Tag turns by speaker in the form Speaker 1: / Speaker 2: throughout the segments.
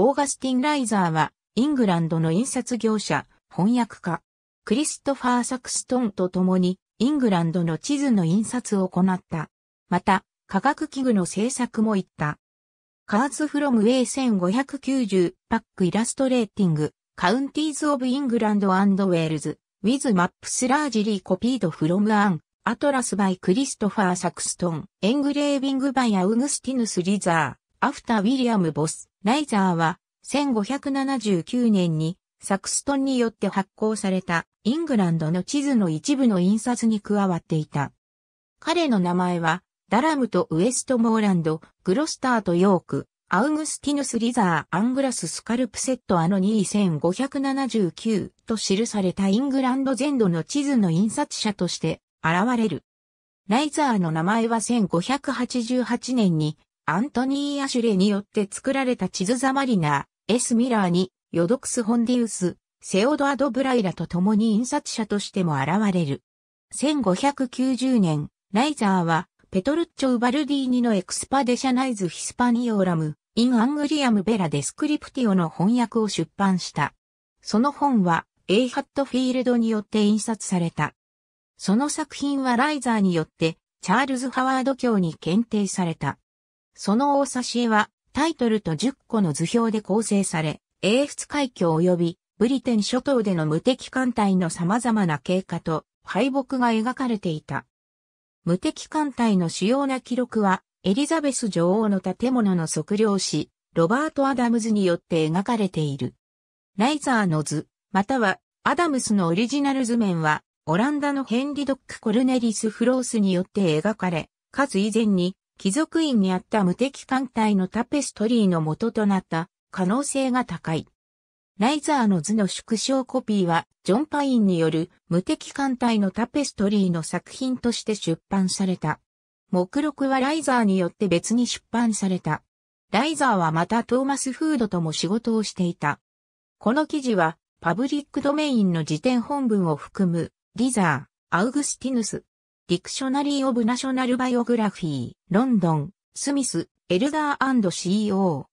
Speaker 1: オーガスティン・ライザーは、イングランドの印刷業者、翻訳家、クリストファー・サクストンと共に、イングランドの地図の印刷を行った。また、科学器具の制作も行った。カーズ・フロム・ウェイ1590パック・イラストレーティング、カウンティーズ・オブ・イングランド・アンド・ウェールズ、ウィズ・マップス・ラージリー・コピード・フロム・アン、アトラス・バイ・クリストファー・サクストン、エングレービング・バイ・アウグスティヌス・リザー。アフター・ウィリアム・ボス、ライザーは、1579年に、サクストンによって発行された、イングランドの地図の一部の印刷に加わっていた。彼の名前は、ダラムとウエストモーランド、グロスターとヨーク、アウグスティヌス・リザー・アングラス・スカルプセット・アノ1 5 7 9と記されたイングランド全土の地図の印刷者として現れる。ライザーの名前は1588年にアントニー・アシュレによって作られた地図ザマリナー、エス・ミラーに、ヨドクス・ホンディウス、セオドアド・ブライラと共に印刷者としても現れる。1590年、ライザーは、ペトルッチョ・ウバルディーニのエクスパデシャナイズ・ヒスパニオラム、イン・アングリアム・ベラ・デスクリプティオの翻訳を出版した。その本は、エイ・ハットフィールドによって印刷された。その作品はライザーによって、チャールズ・ハワード卿に検定された。その大差し絵はタイトルと10個の図表で構成され、英仏海峡及びブリテン諸島での無敵艦隊の様々な経過と敗北が描かれていた。無敵艦隊の主要な記録は、エリザベス女王の建物の測量士、ロバート・アダムズによって描かれている。ライザーの図、またはアダムスのオリジナル図面は、オランダのヘンリドック・コルネリス・フロースによって描かれ、かつ以前に貴族院にあった無敵艦隊のタペストリーの元となった可能性が高い。ライザーの図の縮小コピーは、ジョン・パインによる無敵艦隊のタペストリーの作品として出版された。目録はライザーによって別に出版された。ライザーはまたトーマス・フードとも仕事をしていた。この記事は、パブリックドメインの辞典本文を含む、リザー、アウグスティヌス、ディクショナリー・オブ・ナショナル・バイオグラフィー、ロンドン、スミス、エルガー &CEO、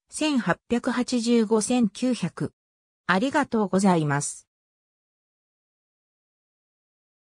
Speaker 1: 1885-1900。ありがとうございます。